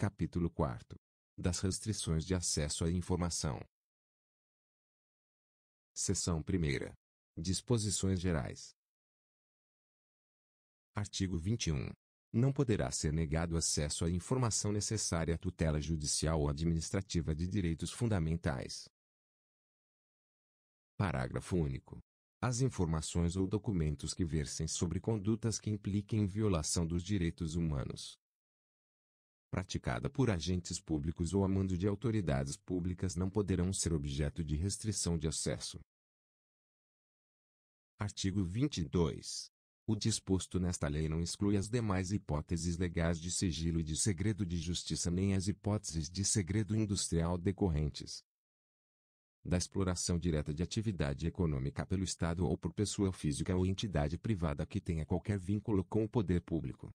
Capítulo 4 Das restrições de acesso à informação. Seção 1 Disposições gerais. Artigo 21. Não poderá ser negado acesso à informação necessária à tutela judicial ou administrativa de direitos fundamentais. Parágrafo único. As informações ou documentos que versem sobre condutas que impliquem violação dos direitos humanos, praticada por agentes públicos ou a mando de autoridades públicas não poderão ser objeto de restrição de acesso. Artigo 22. O disposto nesta lei não exclui as demais hipóteses legais de sigilo e de segredo de justiça nem as hipóteses de segredo industrial decorrentes da exploração direta de atividade econômica pelo Estado ou por pessoa física ou entidade privada que tenha qualquer vínculo com o poder público.